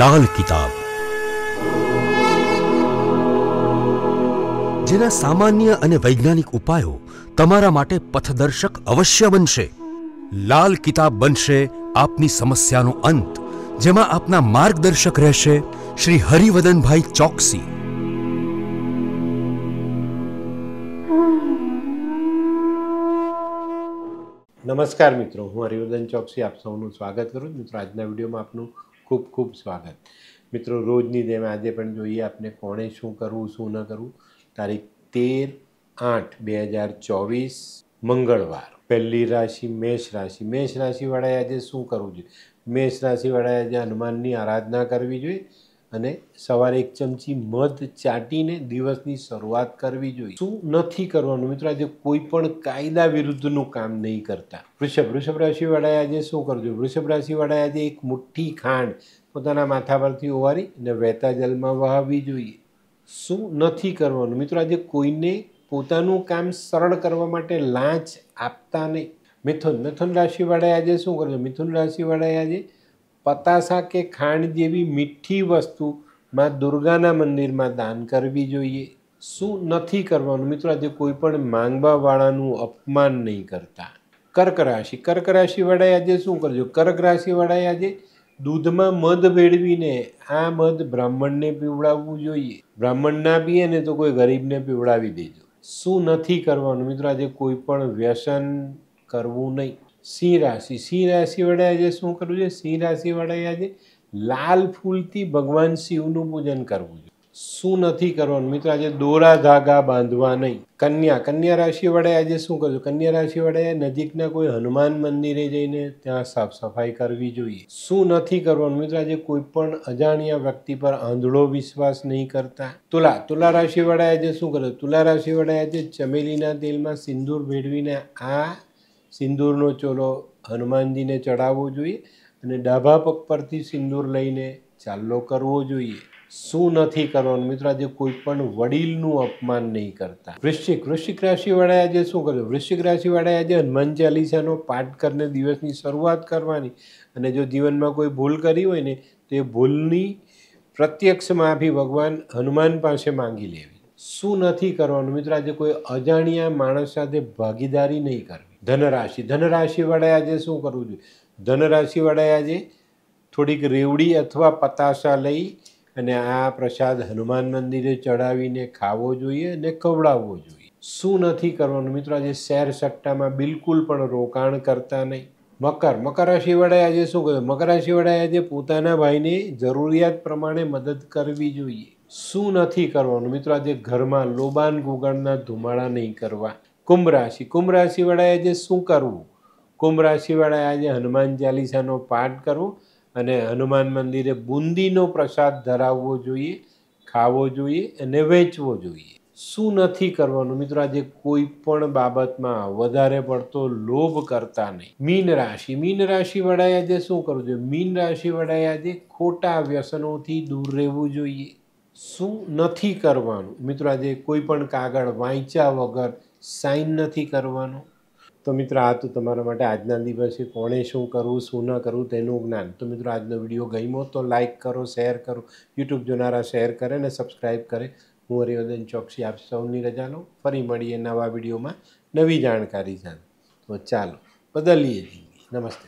લાલ કિતાબ જેના સામાન્ય અને વૈજ્ઞાનિક ઉપાયો તમારા માટે પથદર્શક અવશ્ય બનશે લાલ કિતાબ બનશે આપની સમસ્યાનો અંત જેમાં આપના માર્ગદર્શક રહેશે શ્રી હરિવદનભાઈ ચોકસી નમસ્કાર મિત્રો હું હરિવર્દન ચોકસી આપ સૌનું સ્વાગત કરું છું મિત્રો આજના વિડીયોમાં આપનું ખૂબ ખૂબ સ્વાગત મિત્રો રોજની જેમ આજે પણ જોઈએ આપણે કોણે શું કરવું શું ન કરવું તારીખ તેર આઠ બે હજાર ચોવીસ મંગળવાર પહેલી રાશિ મેષ રાશિ મેષ રાશિવાળાએ આજે શું કરવું જોઈએ મેષ રાશિવાળાએ આજે હનુમાનની આરાધના કરવી જોઈએ અને સવારે એક ચમચી મધ ચાટીને દિવસની શરૂઆત કરવી જોઈએ શું નથી કરવાનું મિત્રો આજે કોઈ પણ કાયદા વિરુદ્ધનું કામ નહીં કરતા વૃષભ વૃષભ રાશિવાળાએ આજે શું કરજો વૃષભ રાશિવાળાએ આજે એક મુઠ્ઠી ખાંડ પોતાના માથા પરથી ઓવારી અને વહેતા જલમાં વહાવવી જોઈએ શું નથી કરવાનું મિત્રો આજે કોઈને પોતાનું કામ સરળ કરવા માટે લાંચ આપતા નહીં મિથુન મિથુન રાશિવાળાએ આજે શું કરજો મિથુન રાશિવાળાએ આજે પતાસા કે ખાંડ જેવી મીઠી વસ્તુ માં દુર્ગાના મંદિરમાં દાન કરવી જોઈએ શું નથી કરવાનું મિત્રો આજે કોઈ પણ માંગવાવાળાનું અપમાન નહીં કરતા કર્ક રાશિ કર્ક રાશિવાળાએ આજે શું કરજો કર્ક રાશિવાળાએ આજે દૂધમાં મધ ભેળવીને આ મધ બ્રાહ્મણને પીવડાવવું જોઈએ બ્રાહ્મણ ના પીએ ને તો કોઈ ગરીબને પીવડાવી દેજો શું નથી કરવાનું મિત્રો આજે કોઈ પણ વ્યસન કરવું નહીં સિંહ રાશિ સિંહ રાશિવાળાએ આજે શું કરવું છે સિંહ રાશિવાળાએ આજે લાલ ફૂલથી ભગવાન શિવનું પૂજન કરવું જોઈએ શું નથી કરવાનું મિત્રો આજે દોરા ધાગા બાંધવા નહીં કન્યા કન્યા રાશિવાળાએ આજે શું કરવું કન્યા રાશિવાળાએ નજીકના કોઈ હનુમાન મંદિરે જઈને ત્યાં સાફ સફાઈ કરવી જોઈએ શું નથી કરવાનું મિત્રો આજે કોઈ પણ અજાણ્યા વ્યક્તિ પર આંધળો વિશ્વાસ નહીં કરતા તુલા તુલા રાશિવાળાએ આજે શું કર્યું તુલા રાશિવાળાએ આજે ચમેલીના તેલમાં સિંદૂર ભેળવીને આ સિંદૂરનો ચોલો હનુમાનજીને ચડાવવો જોઈએ અને ડાભા પગ પરથી સિંદૂર લઈને ચાલ્લો કરવો જોઈએ શું નથી કરવાનું મિત્રો આજે કોઈ પણ વડીલનું અપમાન નહીં કરતા વૃશ્ચિક વૃશ્ચિક રાશિવાળાએ આજે શું કર્યું વૃશ્ચિક રાશિવાળાએ આજે હનુમાન ચાલીસાનો પાઠ કરીને દિવસની શરૂઆત કરવાની અને જો જીવનમાં કોઈ ભૂલ કરી હોય ને તો ભૂલની પ્રત્યક્ષ માફી ભગવાન હનુમાન પાસે માંગી લેવી શું નથી કરવાનું મિત્રો આજે કોઈ અજાણ્યા માણસ સાથે ભાગીદારી નહીં કરવી ધનરાશિ ધનરાશિવાળાએ આજે શું કરવું જોઈએ ધનરાશિવાળાએ આજે થોડીક રેવડી અથવા પતાસા લઈ અને આ પ્રસાદ હનુમાન મંદિરે ચડાવીને ખાવો જોઈએ અને ખવડાવવો જોઈએ શું નથી કરવાનું મિત્રો આજે શેર સટ્ટામાં બિલકુલ પણ રોકાણ કરતા નહીં મકર મકર રાશિવાળાએ આજે શું કહ્યું મકર રાશિવાળાએ આજે પોતાના ભાઈને જરૂરિયાત પ્રમાણે મદદ કરવી જોઈએ શું નથી કરવાનું મિત્રો આજે ઘરમાં લોબાન ગુગળના ધુમાડા નહીં કરવા કુંભ રાશિ કુંભ રાશિવાળાએ આજે શું કરવું કુંભ રાશિવાળાએ આજે હનુમાન ચાલીસાનો પાઠ કરવો અને હનુમાન મંદિરે બુંદીનો પ્રસાદ ધરાવવો જોઈએ ખાવો જોઈએ અને વેચવો જોઈએ શું નથી કરવાનું મિત્રો આજે કોઈ પણ બાબતમાં વધારે પડતો લોભ કરતા નહીં મીન રાશિ મીન રાશિવાળાએ આજે શું કરવું જોઈએ મીન રાશિવાળાએ આજે ખોટા વ્યસનોથી દૂર રહેવું જોઈએ શું નથી કરવાનું મિત્રો આજે કોઈ પણ કાગળ વાંચ્યા વગર સાઈન નથી કરવાનું તો મિત્રો આ તો તમારા માટે આજના દિવસે કોણે શું કરવું શું ન કરવું તેનું જ્ઞાન તો મિત્રો આજનો વિડીયો ગમ્યો તો લાઇક કરો શેર કરો યુટ્યુબ જોનારા શેર કરે અને સબસ્ક્રાઈબ કરે હું હરિવર્ધન ચોકસી આપ સૌની રજા લો ફરી મળીએ નવા વિડીયોમાં નવી જાણકારી જાણ તો ચાલો બદલીએ જઈએ નમસ્તે